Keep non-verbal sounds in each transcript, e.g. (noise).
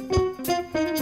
Thank you.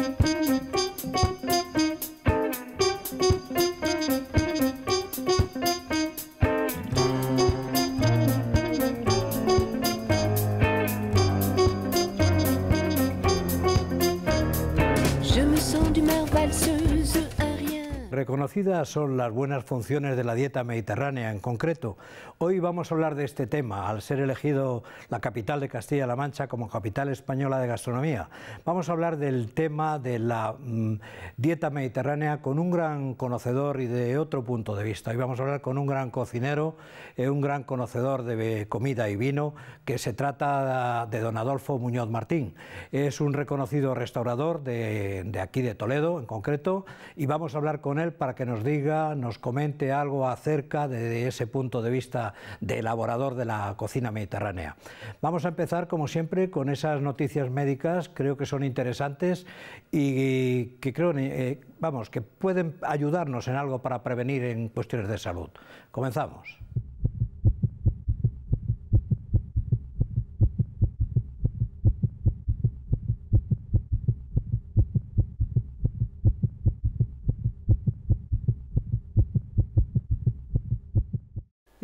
son las buenas funciones de la dieta mediterránea en concreto. Hoy vamos a hablar de este tema, al ser elegido la capital de Castilla-La Mancha como capital española de gastronomía. Vamos a hablar del tema de la mm, dieta mediterránea con un gran conocedor y de otro punto de vista. Hoy vamos a hablar con un gran cocinero, eh, un gran conocedor de comida y vino, que se trata de don Adolfo Muñoz Martín. Es un reconocido restaurador de aquí de Toledo, en concreto, y vamos a hablar con él para que nos diga, nos comente algo acerca de ese punto de vista de elaborador de la cocina mediterránea. Vamos a empezar, como siempre, con esas noticias médicas, creo que son interesantes y que creo, eh, vamos, que pueden ayudarnos en algo para prevenir en cuestiones de salud. Comenzamos.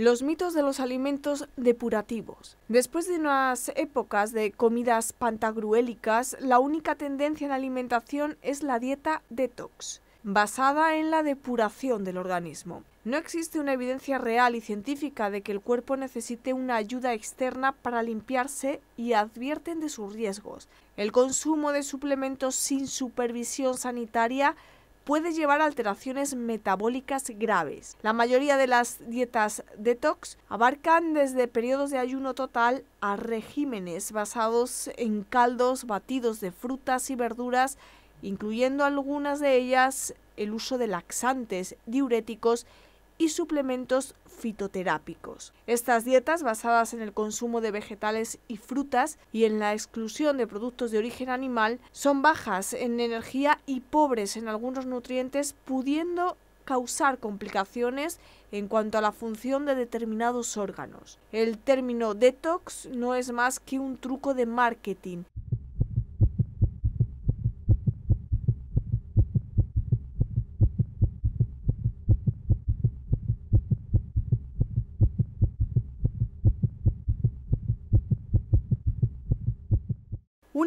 los mitos de los alimentos depurativos. Después de unas épocas de comidas pantagruélicas, la única tendencia en alimentación es la dieta detox, basada en la depuración del organismo. No existe una evidencia real y científica de que el cuerpo necesite una ayuda externa para limpiarse y advierten de sus riesgos. El consumo de suplementos sin supervisión sanitaria puede llevar a alteraciones metabólicas graves. La mayoría de las dietas detox abarcan desde periodos de ayuno total a regímenes basados en caldos, batidos de frutas y verduras, incluyendo algunas de ellas el uso de laxantes, diuréticos y suplementos fitoterápicos. Estas dietas, basadas en el consumo de vegetales y frutas y en la exclusión de productos de origen animal, son bajas en energía y pobres en algunos nutrientes, pudiendo causar complicaciones en cuanto a la función de determinados órganos. El término detox no es más que un truco de marketing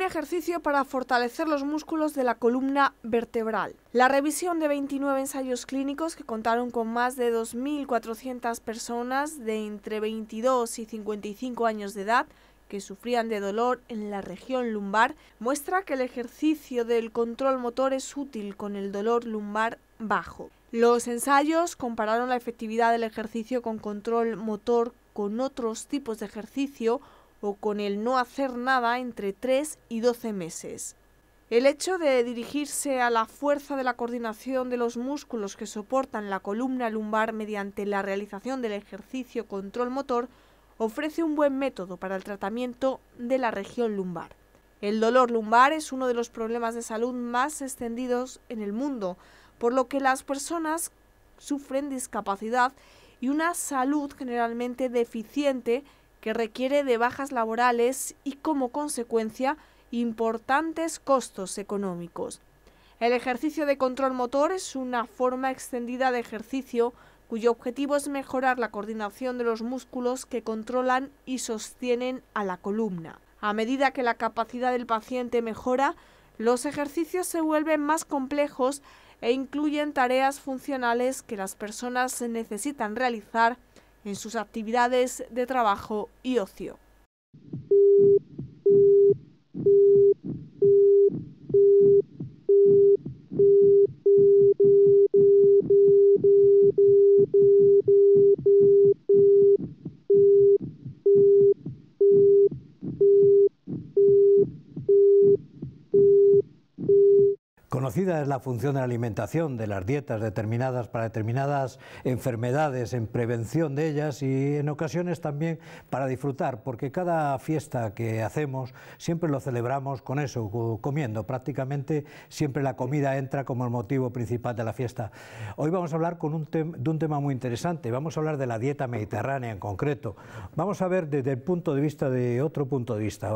ejercicio para fortalecer los músculos de la columna vertebral. La revisión de 29 ensayos clínicos que contaron con más de 2.400 personas de entre 22 y 55 años de edad que sufrían de dolor en la región lumbar muestra que el ejercicio del control motor es útil con el dolor lumbar bajo. Los ensayos compararon la efectividad del ejercicio con control motor con otros tipos de ejercicio o con el no hacer nada entre 3 y 12 meses. El hecho de dirigirse a la fuerza de la coordinación de los músculos que soportan la columna lumbar mediante la realización del ejercicio control motor ofrece un buen método para el tratamiento de la región lumbar. El dolor lumbar es uno de los problemas de salud más extendidos en el mundo, por lo que las personas sufren discapacidad y una salud generalmente deficiente que requiere de bajas laborales y como consecuencia importantes costos económicos. El ejercicio de control motor es una forma extendida de ejercicio cuyo objetivo es mejorar la coordinación de los músculos que controlan y sostienen a la columna. A medida que la capacidad del paciente mejora, los ejercicios se vuelven más complejos e incluyen tareas funcionales que las personas necesitan realizar en sus actividades de trabajo y ocio. es la función de la alimentación, de las dietas determinadas para determinadas enfermedades, en prevención de ellas y en ocasiones también para disfrutar, porque cada fiesta que hacemos siempre lo celebramos con eso, comiendo. Prácticamente siempre la comida entra como el motivo principal de la fiesta. Hoy vamos a hablar con de un tema muy interesante, vamos a hablar de la dieta mediterránea en concreto. Vamos a ver desde el punto de vista de otro punto de vista.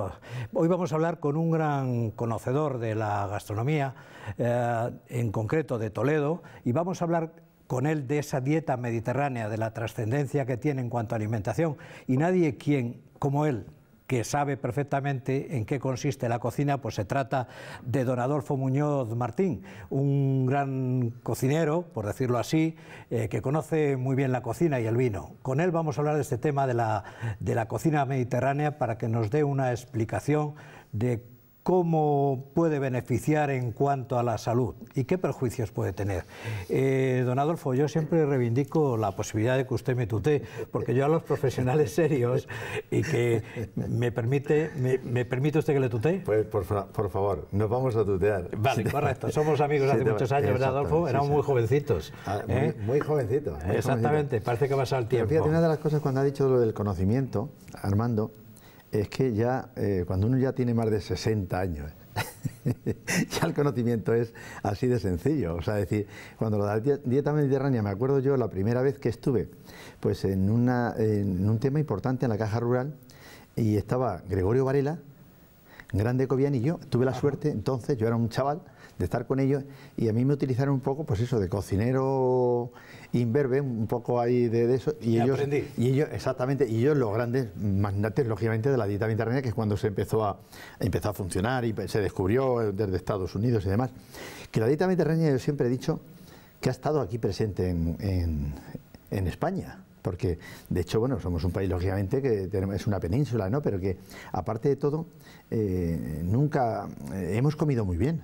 Hoy vamos a hablar con un gran conocedor de la gastronomía. Eh, en concreto de Toledo, y vamos a hablar con él de esa dieta mediterránea, de la trascendencia que tiene en cuanto a alimentación. Y nadie quien, como él, que sabe perfectamente en qué consiste la cocina, pues se trata de don Adolfo Muñoz Martín, un gran cocinero, por decirlo así, eh, que conoce muy bien la cocina y el vino. Con él vamos a hablar de este tema de la, de la cocina mediterránea para que nos dé una explicación de cómo puede beneficiar en cuanto a la salud y qué perjuicios puede tener. Eh, don Adolfo, yo siempre reivindico la posibilidad de que usted me tutee, porque yo a los profesionales serios y que me permite, me, permite usted que le tutee. Pues por, favor, nos vamos a tutear. Vale, correcto. Somos amigos hace muchos años, ¿verdad, Adolfo? Éramos ah, ¿eh? muy jovencitos. muy, jovencitos. Exactamente, parece que ha pasado el tiempo. fíjate, una de las cosas cuando ha dicho lo del conocimiento, Armando, es que ya, eh, cuando uno ya tiene más de 60 años, (laughs) ya el conocimiento es así de sencillo. O sea, decir, cuando lo dieta mediterránea, me acuerdo yo la primera vez que estuve, pues en, una, un tema importante en la caja rural, y estaba Gregorio Varela, Grande Cobian y yo. Tuve la suerte, entonces, yo era un chaval, de estar con ellos, y a mí me utilizaron un poco, pues eso, de cocinero ...inverbe... un poco ahí de, eso. Y, ellos, Y ellos, exactamente, y ellos los grandes magnates, lógicamente, de la dieta mediterránea, que es cuando se empezó a, empezó a funcionar y se descubrió desde Estados Unidos y demás, que la dieta mediterránea, yo siempre he dicho, que ha estado aquí presente en, en, España porque de hecho, bueno, somos un país lógicamente que es una península, ¿no? Pero que aparte de todo, eh, nunca eh, hemos comido muy bien.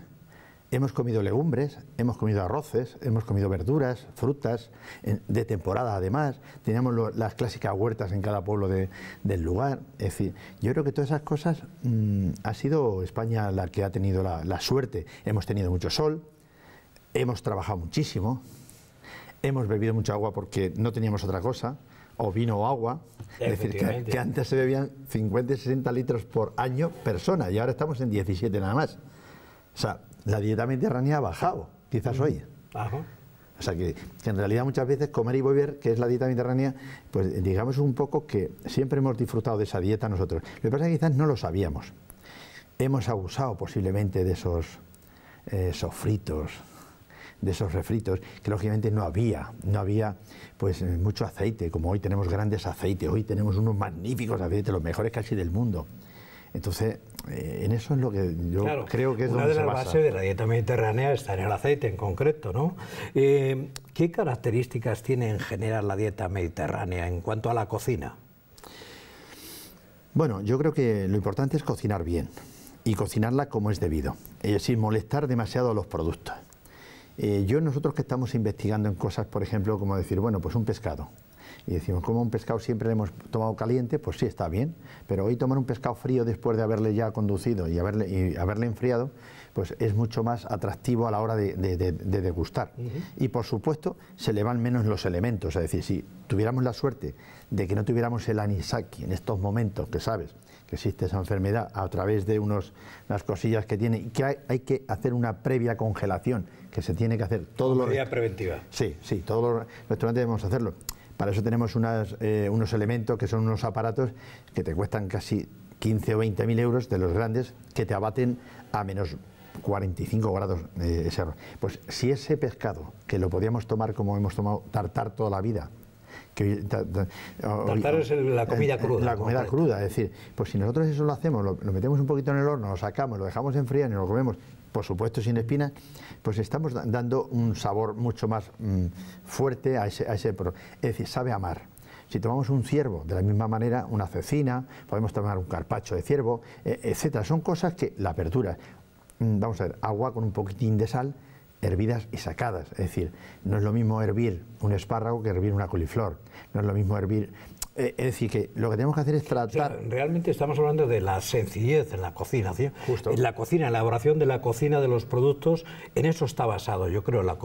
Hemos comido legumbres, hemos comido arroces, hemos comido verduras, frutas, de temporada además, teníamos las clásicas huertas en cada pueblo del lugar, ...es decir, yo creo que todas esas cosas mm, ha sido España la que ha tenido la, suerte, hemos tenido mucho sol, hemos trabajado muchísimo, hemos bebido mucha agua porque no teníamos otra cosa, o vino o agua. Es decir, que, antes se bebían 50 y 60 litros por año persona y ahora estamos en 17 nada más. O sea, la dieta mediterránea ha bajado, quizás hoy. O sea que, en realidad muchas veces comer y beber, que es la dieta mediterránea, pues digamos un poco que siempre hemos disfrutado de esa dieta nosotros. Lo que pasa es que quizás no lo sabíamos. Hemos abusado posiblemente de esos eh, sofritos, de esos refritos, que lógicamente no había, no había pues mucho aceite, como hoy tenemos grandes aceites, hoy tenemos unos magníficos aceites, los mejores casi del mundo. Entonces, eh, en eso es lo que yo creo que es una de las bases de la dieta mediterránea está en el aceite en concreto, ¿no? Eh, ¿Qué características tiene en general la dieta mediterránea en cuanto a la cocina? Bueno, yo creo que lo importante es cocinar bien y cocinarla como es debido, es eh, decir, molestar demasiado a los productos. Eh, yo, nosotros que estamos investigando en cosas, por ejemplo, como decir, bueno, pues un pescado. Y decimos, como un pescado siempre lo hemos tomado caliente, pues sí está bien, pero hoy tomar un pescado frío después de haberle ya conducido y haberle, y haberle enfriado, pues es mucho más atractivo a la hora de, degustar. Y por supuesto, se le van menos los elementos, es decir, si tuviéramos la suerte de que no tuviéramos el anisaki en estos momentos, que sabes, existe esa enfermedad a través de unos, las cosillas que tiene, que hay, que hacer una previa congelación, que se tiene que hacer todos los... preventiva. Sí, sí, todos los restaurantes debemos hacerlo. Para eso tenemos unas, eh, unos elementos que son unos aparatos que te cuestan casi 15 o 20 mil euros de los grandes que te abaten a menos 45 grados de eh, cerro... Pues si ese pescado, que lo podíamos tomar como hemos tomado tartar toda la vida, es la comida eh, cruda. La comida cruda, es decir, pues si nosotros eso lo hacemos, lo, metemos un poquito en el horno, lo sacamos, lo dejamos enfriar y lo comemos, por supuesto sin espinas, pues estamos dando un sabor mucho más mm, fuerte a ese, a ese... Es decir, sabe amar. Si tomamos un ciervo, de la misma manera, una cecina, podemos tomar un carpacho de ciervo, etc. Eh, etcétera. Son cosas que la apertura, mm, vamos a ver, agua con un poquitín de sal, hervidas y sacadas. Es decir, no es lo mismo hervir un espárrago que hervir una coliflor, no es lo mismo hervir eh, es decir, que lo que tenemos que hacer es tratar... realmente estamos hablando de la sencillez en la cocina. ¿sí? Justo. En la cocina, la elaboración de la cocina de los productos, en eso está basado, yo creo, la,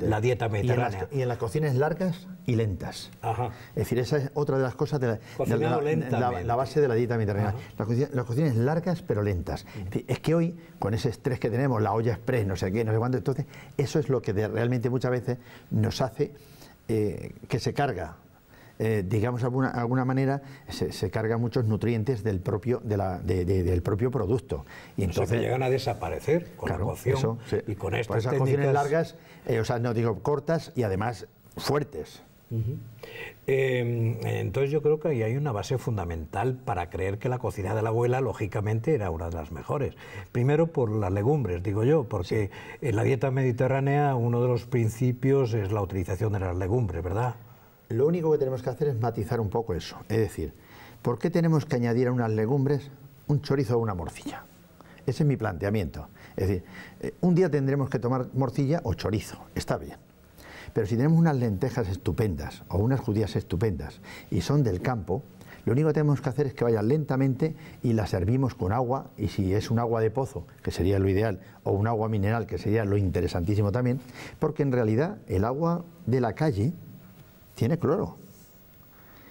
la, dieta mediterránea. Y en, las, cocinas largas y lentas. Ajá. Es decir, esa es otra de las cosas de la, la, base de la dieta mediterránea. Las cocinas, largas pero lentas. Es, que hoy, con ese estrés que tenemos, la olla express, no sé qué, no sé cuánto, entonces eso es lo que realmente muchas veces nos hace eh, que se carga eh, digamos de alguna, manera, se, se, cargan muchos nutrientes del propio, del propio producto. Y entonces llegan a desaparecer con la cocción y con estas largas, eh, o sea, no digo cortas y además fuertes. Em, entonces yo creo que ahí hay una base fundamental para creer que la cocina de la abuela, lógicamente, era una de las mejores. Primero por las legumbres, digo yo, porque en la dieta mediterránea uno de los principios es la utilización de las legumbres, ¿verdad? lo único que tenemos que hacer es matizar un poco eso. Es decir, ¿por qué tenemos que añadir a unas legumbres un chorizo o una morcilla? Ese es mi planteamiento. Es decir, eh, un día tendremos que tomar morcilla o chorizo, está bien. Pero si tenemos unas lentejas estupendas o unas judías estupendas y son del campo, lo único que tenemos que hacer es que vayan lentamente y las servimos con agua, y si es un agua de pozo, que sería lo ideal, o un agua mineral, que sería lo interesantísimo también, porque en realidad el agua de la calle tiene cloro.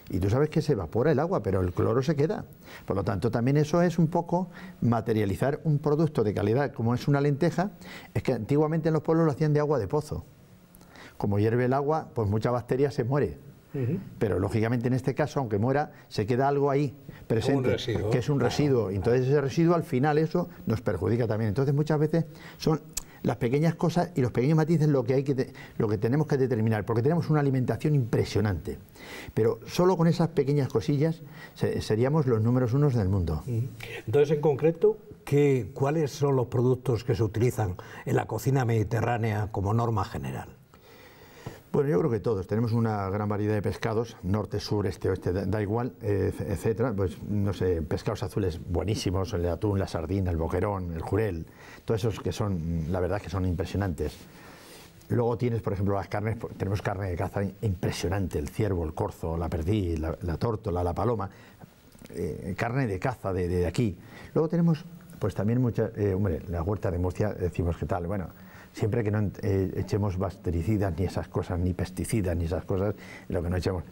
Y tú sabes que se evapora el agua, pero el cloro se queda. Por lo tanto, también eso es un poco materializar un producto de calidad, como es una lenteja. Es que antiguamente en los pueblos lo hacían de agua de pozo. Como hierve el agua, pues mucha bacteria se muere. Pero lógicamente en este caso, aunque muera, se queda algo ahí presente, que es un residuo. Entonces ese residuo al final eso nos perjudica también. Entonces muchas veces son las pequeñas cosas y los pequeños matices lo que, hay que, lo que tenemos que determinar, porque tenemos una alimentación impresionante. Pero solo con esas pequeñas cosillas seríamos los números unos del mundo. Entonces, en concreto, ¿qué, ¿cuáles son los productos que se utilizan en la cocina mediterránea como norma general? Bueno, yo creo que todos. Tenemos una gran variedad de pescados, norte, sur, este, oeste, da, igual, etc. Eh, etcétera. Pues, no sé, pescados azules buenísimos, el atún, la sardina, el boquerón, el jurel, todos esos que son, la verdad, que son impresionantes. Luego tienes, por ejemplo, las carnes, pues, tenemos carne de caza impresionante, el ciervo, el corzo, la perdiz, la, tórtola, la paloma, eh, carne de caza de, aquí. Luego tenemos, pues también muchas, eh, hombre, la huerta de Murcia, decimos que tal, bueno, siempre que no eh, echemos bactericidas, ni esas cosas, ni pesticidas, ni esas cosas, lo que no echemos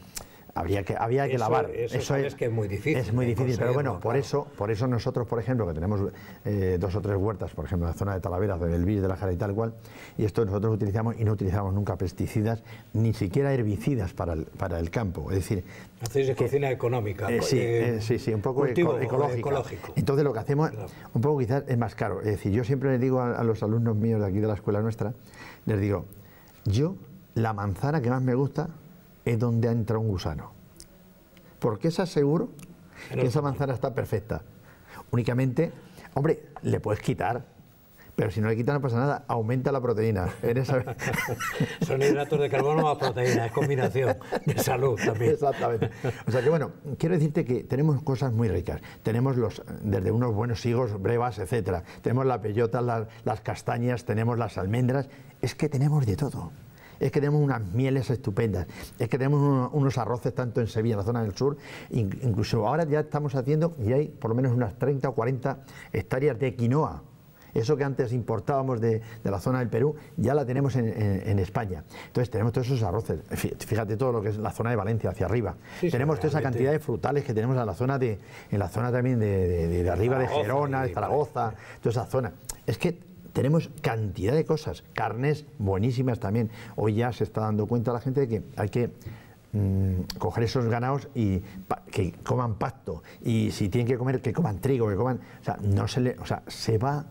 habría que, había que lavar. Eso, es, que es muy difícil. Es muy difícil, pero bueno, por eso, por eso nosotros, por ejemplo, que tenemos eh, dos o tres huertas, por ejemplo, en la zona de Talavera, del Elvis, de la Jara y tal cual, y esto nosotros utilizamos y no utilizamos nunca pesticidas, ni siquiera herbicidas para el, para el campo. Es decir, hacéis cocina económica. Eh, pues, eh, sí, sí, un poco ecológico. Entonces lo que hacemos, un poco quizás es más caro. Es decir, yo siempre le digo a los alumnos míos de aquí de la escuela nuestra, les digo, yo la manzana que más me gusta es donde entra un gusano. Porque es aseguro que esa manzana está perfecta. Únicamente, hombre, le puedes quitar, pero si no le quitas no pasa nada, aumenta la proteína. (laughs) Son hidratos de carbono más proteína, es combinación de salud también. Exactamente. O sea que bueno, quiero decirte que tenemos cosas muy ricas. Tenemos los, desde unos buenos higos, brevas, etcétera. Tenemos la peyota, las castañas, tenemos las almendras. Es que tenemos de todo es que tenemos unas mieles estupendas, es que tenemos unos, arroces tanto en Sevilla, en la zona del sur, incluso ahora ya estamos haciendo, y hay por lo menos unas 30 o 40 hectáreas de quinoa. Eso que antes importábamos de, la zona del Perú, ya la tenemos en, España. Entonces tenemos todos esos arroces, fíjate todo lo que es la zona de Valencia hacia arriba. tenemos toda esa cantidad de frutales que tenemos en la zona, de, en la zona también de, arriba de Gerona, de Zaragoza, toda esa zona. Es que tenemos cantidad de cosas, carnes buenísimas también. Hoy ya se está dando cuenta la gente de que hay que mm, coger esos ganados y que coman pasto y si tienen que comer que coman trigo que coman o sea no se le o sea se va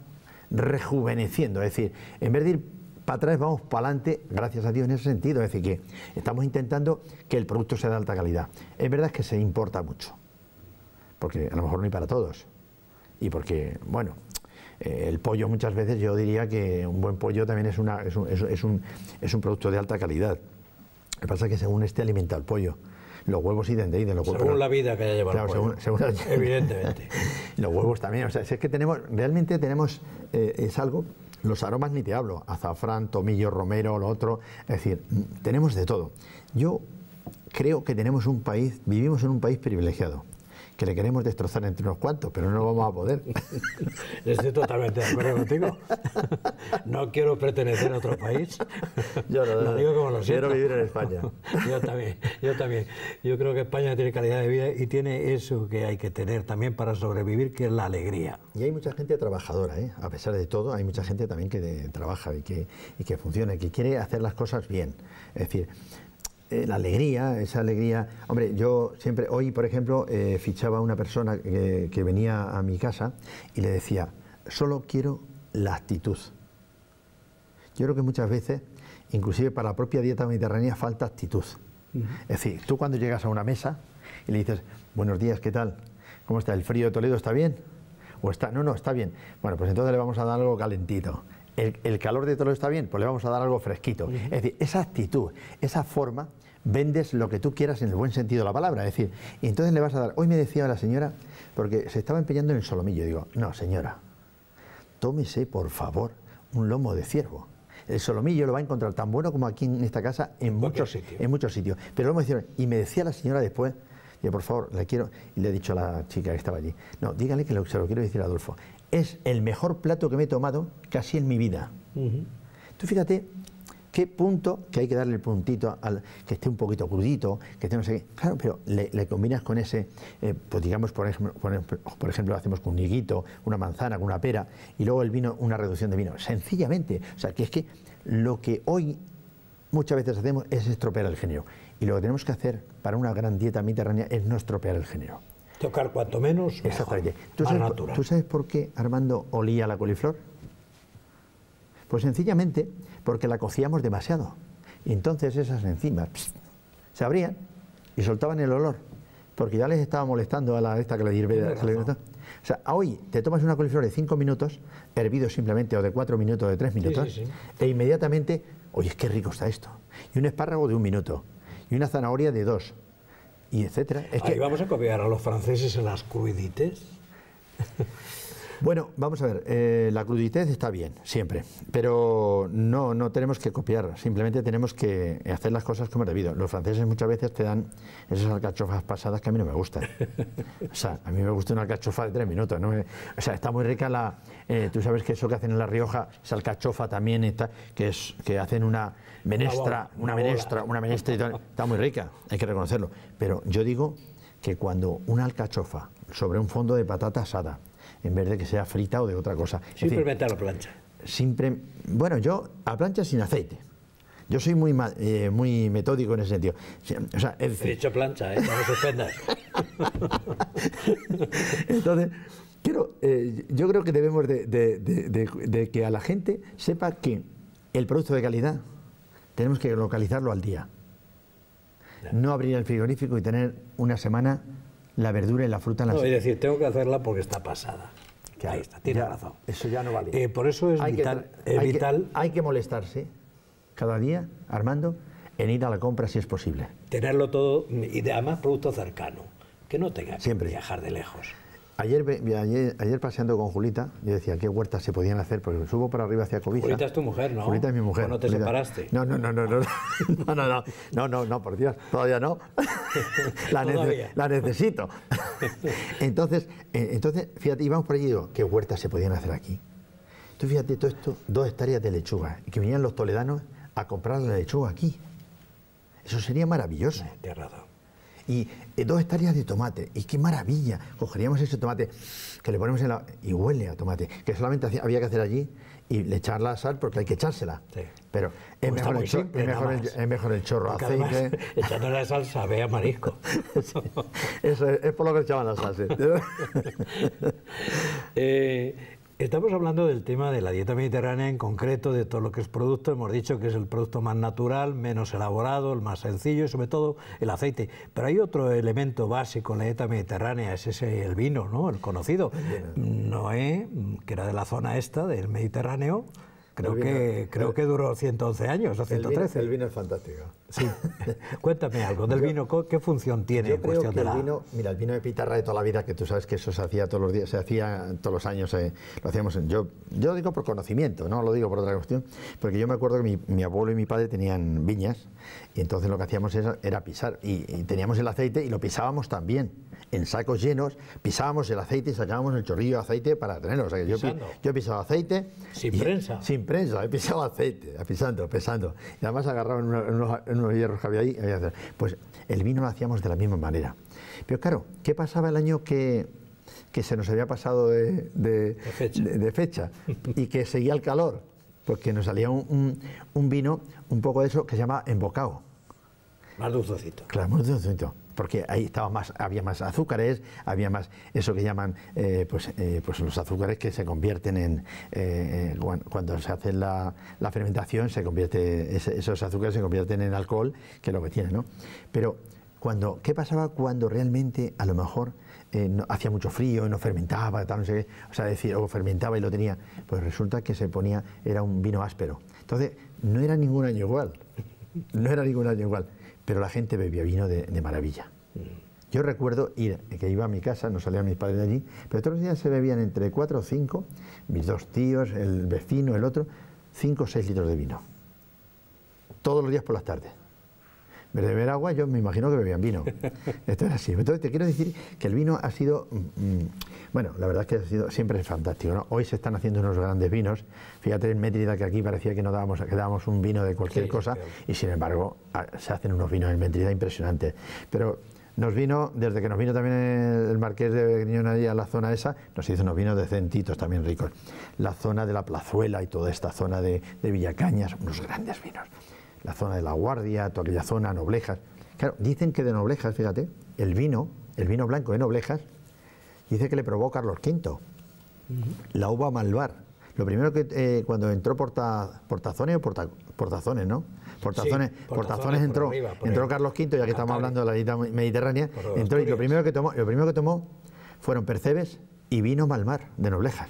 rejuveneciendo es decir en vez de ir para atrás vamos para adelante gracias a Dios en ese sentido es decir que estamos intentando que el producto sea de alta calidad es verdad que se importa mucho porque a lo mejor no hay para todos y porque bueno eh, el pollo muchas veces yo diría que un buen pollo también es, una, un, producto de alta calidad. Lo que pasa es que según este alimenta el pollo los huevos y ahí de los huevos. Según la vida que haya llevado. Claro, según, evidentemente. (laughs) los huevos también. O sea, es que tenemos, realmente tenemos, eh, es algo, los aromas ni te hablo, azafrán, tomillo, romero, lo otro. Es decir, tenemos de todo. Yo creo que tenemos un país, vivimos en un país privilegiado que le queremos destrozar entre unos cuantos, pero no lo vamos a poder. (laughs) Estoy totalmente de acuerdo contigo. (laughs) No quiero pertenecer a otro país. Yo no, (laughs) lo digo como lo siento. Quiero vivir en España. Yo también, yo también. Yo creo que España tiene calidad de vida y tiene eso que hay que tener también para sobrevivir, que es la alegría. Y hay mucha gente trabajadora, ¿eh? a pesar de todo, hay mucha gente también que trabaja y que, y que funciona, que quiere hacer las cosas bien. Es decir, eh, la alegría, esa alegría. Hombre, yo siempre, hoy por ejemplo, eh, fichaba a una persona que, venía a mi casa y le decía, solo quiero la actitud. Yo creo que muchas veces, inclusive para la propia dieta mediterránea, falta actitud. Es decir, tú cuando llegas a una mesa y le dices, buenos días, ¿qué tal? ¿Cómo está? ¿El frío de Toledo está bien? ¿O está? No, no, está bien. Bueno, pues entonces le vamos a dar algo calentito el, calor de todo está bien, pues le vamos a dar algo fresquito. Es decir, esa actitud, esa forma, vendes lo que tú quieras en el buen sentido de la palabra. Es decir, y entonces le vas a dar, hoy me decía la señora, porque se estaba empeñando en el solomillo, digo, no señora, tómese por favor un lomo de ciervo. El solomillo lo va a encontrar tan bueno como aquí en esta casa en, muchos, en muchos sitios. Pero lo me y me decía la señora después, yo, por favor, le quiero. Y le he dicho a la chica que estaba allí, no, dígale que lo, se lo quiero decir a Adolfo, es el mejor plato que me he tomado casi en mi vida. Tú fíjate qué punto, que hay que darle el puntito, al, que esté un poquito crudito, que esté no sé qué. Claro, pero le, combinas con ese, eh, pues digamos, por ejemplo, por ejemplo, hacemos con un higuito, una manzana, con una pera, y luego el vino, una reducción de vino. Sencillamente. O sea, que es que lo que hoy muchas veces hacemos es estropear el género. Y lo que tenemos que hacer para una gran dieta mediterránea es no estropear el género. Tocar cuanto menos. Exactamente. ¿Tú sabes, ¿Tú sabes por qué Armando olía la coliflor? Pues sencillamente porque la cocíamos demasiado. Y entonces esas enzimas se abrían y soltaban el olor, porque ya les estaba molestando a la esta que le O sea, hoy te tomas una coliflor de 5 minutos, hervido simplemente, o de 4 minutos, o de 3 minutos, e inmediatamente, oye, es que rico está esto. Y un espárrago de un minuto, y una zanahoria de 2 y etcétera. Es Ahí que... vamos a copiar a los franceses en las cruidites. (laughs) Bueno, vamos a ver, eh, la cruditez está bien, siempre, pero no, no tenemos que copiar, simplemente tenemos que hacer las cosas como es debido. Los franceses muchas veces te dan esas alcachofas pasadas que a mí no me gustan. O sea, a mí me gusta una alcachofa de tres minutos, ¿no? o sea, está muy rica la... Eh, tú sabes que eso que hacen en La Rioja, esa alcachofa también, está, que, es, que hacen una menestra, una, menestra, una menestra y tal, está muy rica, hay que reconocerlo. Pero yo digo que cuando una alcachofa sobre un fondo de patata asada, en vez de que sea frita o de otra cosa. Simplemente a la plancha. bueno, yo a plancha sin aceite. Yo soy muy, eh, muy metódico en ese sentido. He dicho plancha, ¿eh? no me (laughs) Entonces, quiero, eh, yo creo que debemos de, que a la gente sepa que el producto de calidad tenemos que localizarlo al día. No abrir el frigorífico y tener una semana la verdura y la fruta en la no, Es decir, tengo que hacerla porque está pasada. Ahí está, tiene razón. Eso ya no vale. Eh, por eso es eh, vital. hay, que, hay molestarse cada día, Armando, en ir a la compra si es posible. Tenerlo todo y además producto cercano. Que no tenga que Siempre. viajar de lejos. Ayer, ayer, paseando con Julita, yo decía qué huertas se podían hacer, porque subo para arriba hacia Covita. Julita es tu mujer, ¿no? Julita es mi mujer. no te separaste? No, no, no, no, (laughs) no, no, no, no, no, no, por Dios, todavía no. (laughs) la, la necesito. (laughs) entonces, eh, entonces, fíjate, íbamos por allí y digo, qué huertas se podían hacer aquí. Entonces, fíjate todo esto, dos hectáreas de lechuga, y que venían los toledanos a comprar la lechuga aquí. Eso sería maravilloso. Tienes y eh, dos hectáreas de tomate. Y qué maravilla, cogeríamos ese tomate que le ponemos en la... y huele a tomate, que solamente había que hacer allí y le echar la sal porque hay que echársela. Sí. Pero es mejor, el, chorro, aceite... (laughs) la salsa, sabe a marisco. (laughs) eso es, por lo que echaban la salsa. (laughs) Eh, Estamos hablando del tema de la dieta mediterránea en concreto, de todo lo que es producto. Hemos dicho que es el producto más natural, menos elaborado, el más sencillo y sobre todo el aceite. Pero hay otro elemento básico en la dieta mediterránea, es ese el vino, ¿no? El conocido. Noé, que era de la zona esta del Mediterráneo, Creo, que, creo que duró 111 años o 113. El vino, es fantástico. Sí. (laughs) Cuéntame algo del vino, ¿qué función tiene cuestión el vino, Mira, el vino de pitarra de toda la vida, que tú sabes que eso se hacía todos los días, se hacía todos los años, eh, lo hacíamos, yo, yo lo digo por conocimiento, no lo digo por otra cuestión, porque yo me acuerdo que mi, abuelo y mi padre tenían viñas, y entonces lo que hacíamos era, pisar, y, teníamos el aceite y lo pisábamos también en sacos llenos, pisábamos el aceite y sacábamos el chorrillo de aceite para tenerlo. O sea, yo, he pisado aceite. Sin prensa. Sin prensa, he pisado aceite, (laughs) pisando, pesando. Y además agarraban unos, hierros que había ahí. pues el vino lo hacíamos de la misma manera. Pero claro, ¿qué pasaba el año que, que se nos había pasado de, de, fecha. (laughs) y que seguía el calor? porque pues nos salía un, vino, un poco de eso que se llama embocado. Más dulzocito... Claro, más dulcecito porque ahí estaba más, había más azúcares, había más eso que llaman eh, pues, eh, pues los azúcares que se convierten en, eh, cuando se hace la, fermentación, se convierte, esos azúcares se convierten en alcohol, que es lo que tiene, ¿no? Pero, cuando, ¿qué pasaba cuando realmente a lo mejor hacía mucho frío, no fermentaba, o sea, decir, o fermentaba y lo tenía, pues resulta que se ponía, era un vino áspero. Entonces, no era ningún año igual, no era ningún año igual pero la gente bebía vino de, maravilla. Mm. Yo recuerdo ir, que iba a mi casa, no salían mis padres de allí, pero todos los días se bebían entre cuatro o cinco, mis dos tíos, el vecino, el otro, cinco o seis litros de vino. Todos los días por las tardes beber agua, yo me imagino que bebían vino. (laughs) Esto es así. Entonces te quiero decir que el vino ha sido, mm, mm, bueno, la verdad es que ha sido siempre es fantástico. Hoy se están haciendo unos grandes vinos. Fíjate en Métrida que aquí parecía que no dábamos, que dábamos un vino de cualquier cosa y sin embargo se hacen unos vinos en Métrida impresionantes. Pero nos vino, desde que nos vino también el marqués de Griñón ahí a la zona esa, nos hizo unos vinos decentitos también ricos. La zona de la plazuela y toda esta zona de, de Villacañas, unos grandes vinos la zona de La Guardia, toda aquella zona, Noblejas. Claro, dicen que de Noblejas, fíjate, el vino, el vino blanco de Noblejas, dice que le probó Carlos V, la uva Malvar. Lo primero que eh, cuando entró Porta, Portazones o Portazones, ¿no? Portazones, portazones, entró, entró Carlos V, ya que estamos hablando de la dieta mediterránea, entró y lo primero que tomó, lo primero que tomó fueron percebes y vino Malmar de Noblejas.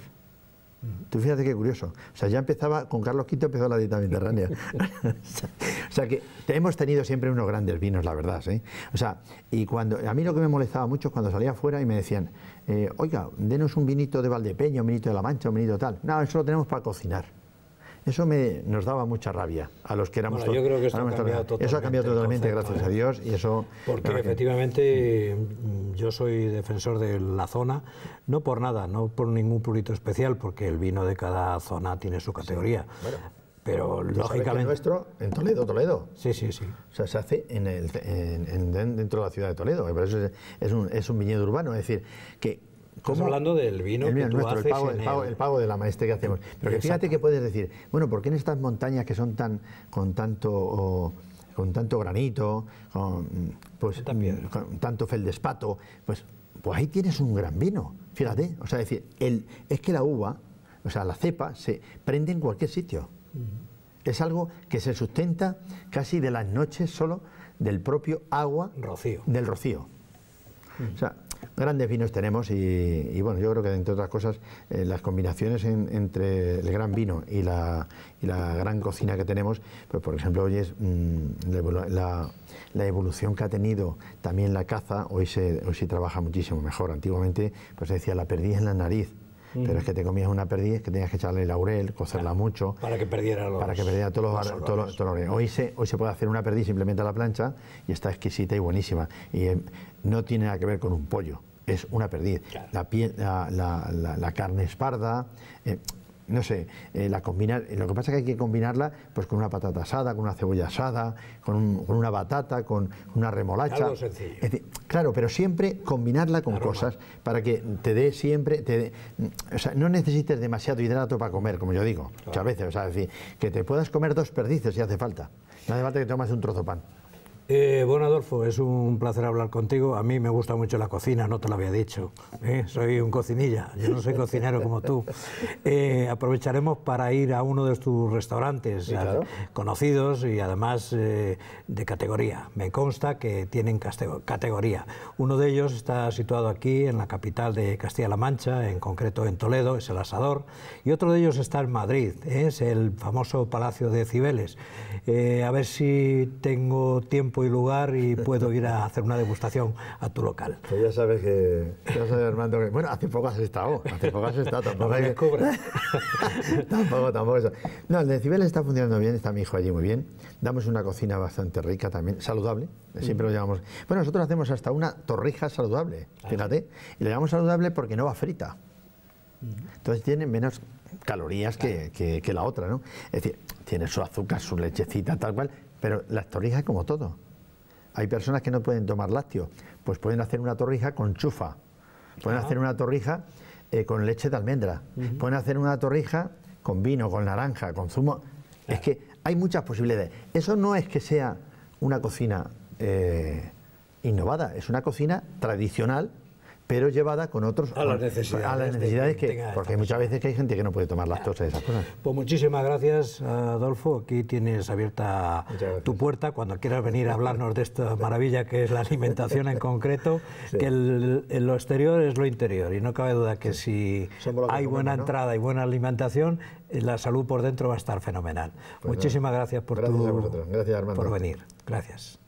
Tú fíjate qué curioso. O sea, ya empezaba, con Carlos V empezó la dieta mediterránea. (laughs) o sea, que hemos tenido siempre unos grandes vinos, la verdad. ¿sí? ¿eh? O sea, y cuando, a mí lo que me molestaba mucho es cuando salía afuera y me decían, eh, oiga, denos un vinito de Valdepeño... un vinito de La Mancha, un vinito tal. No, eso lo tenemos para cocinar. Eso nos daba mucha rabia a los que éramos bueno, yo creo que ha cambiado Eso ha cambiado totalmente, gracias ¿eh? a Dios, y eso... Porque efectivamente mm, yo soy defensor de la zona, no por nada, no por ningún purito especial, porque el vino de cada zona tiene su categoría. pero lógicamente el nuestro en Toledo Toledo sí sí sí o sea se hace en el, dentro de la ciudad de Toledo es, un, es un viñedo urbano es decir que como hablando del vino eh, que tú haces el, pago, el, pago, de la maestría que hacemos. Pero fíjate que puedes decir, bueno, ¿por qué en estas montañas que son tan con tanto... con tanto granito, con, pues, También. Mm, con tanto feldespato, pues, pues ahí tienes un gran vino. Fíjate, o sea, es decir, el, es que la uva, o sea, la cepa se prende en cualquier sitio. Es algo que se sustenta casi de las noches solo del propio agua rocío. del rocío. O sea, grandes vinos tenemos y, bueno, yo creo que entre otras cosas eh, las combinaciones entre el gran vino y la, gran cocina que tenemos, pues por ejemplo hoy es mm, la, evolución que ha tenido también la caza, hoy se, se trabaja muchísimo mejor. Antiguamente pues se decía la perdida en la nariz, pero es que te comías una perdiz que tenías que echarle laurel, cocerla mucho. Para que perdiera los Para que perdiera todos los, hoy, se, hoy se puede hacer una perdiz simplemente a la plancha y está exquisita y buenísima. Y eh, no tiene nada que ver con un pollo es una perdiz. La, la, carne esparda, eh, no sé, eh, la combinar, eh, lo que pasa es que hay que combinarla pues con una patata asada, con una cebolla asada, con, una batata, con una remolacha. claro, pero siempre combinarla con cosas para que te dé siempre, o sea, no necesites demasiado hidrato para comer, como yo digo, muchas veces, o sea, es decir, que te puedas comer dos perdices si hace falta. No hace falta que tomes un trozo de pan. Eh, bueno, Adolfo, es un placer hablar contigo. A mí me gusta mucho la cocina, no te lo había dicho. ¿eh? Soy un cocinilla, yo no soy cocinero como tú. (laughs) Eh, aprovecharemos para ir a uno de tus restaurantes conocidos y además eh, de categoría. Me consta que tienen categoría. Uno de ellos está situado aquí, en la capital de Castilla-La Mancha, en concreto en Toledo, es el Asador. Y otro de ellos está en Madrid, es el famoso Palacio de Cibeles. a ver si tengo tiempo lugar y puedo ir a hacer una degustación a tu local. Pues ya sabes que, ya sabes, Armando, bueno, hace poco has estado, hace poco has estado, tampoco no me (laughs) tampoco, tampoco No, el decibel está funcionando bien, está mi hijo allí muy bien. Damos una cocina bastante rica también, saludable, eh, siempre lo mm. llamamos. Bueno, nosotros hacemos hasta una torrija saludable, ah, fíjate, y la llamamos saludable porque no va frita. Mm. Entonces tiene menos calorías que, la otra, ¿no? Es decir, tiene su azúcar, su lechecita, tal cual, pero las torrijas como todo. Hay personas que no pueden tomar lácteos, pues pueden hacer una torrija con chufa, pueden ah. hacer una torrija eh, con leche de almendra, pueden hacer una torrija con vino, con naranja, con zumo. Es que hay muchas posibilidades. Eso no es que sea una cocina eh, innovada, es una cocina tradicional pero llevada con otros a las necesidades, a las necesidades que, porque muchas veces que hay gente que no puede tomar las de esas cosas. Pues muchísimas gracias, Adolfo. Aquí tienes abierta tu puerta cuando quieras venir a hablarnos de esta (laughs) maravilla que es la alimentación en concreto, (laughs) que el, lo exterior es lo interior y no cabe duda que si hay buena entrada y buena alimentación, eh, la salud por dentro va a estar fenomenal. Pues muchísimas gracias por gracias por venir. Gracias.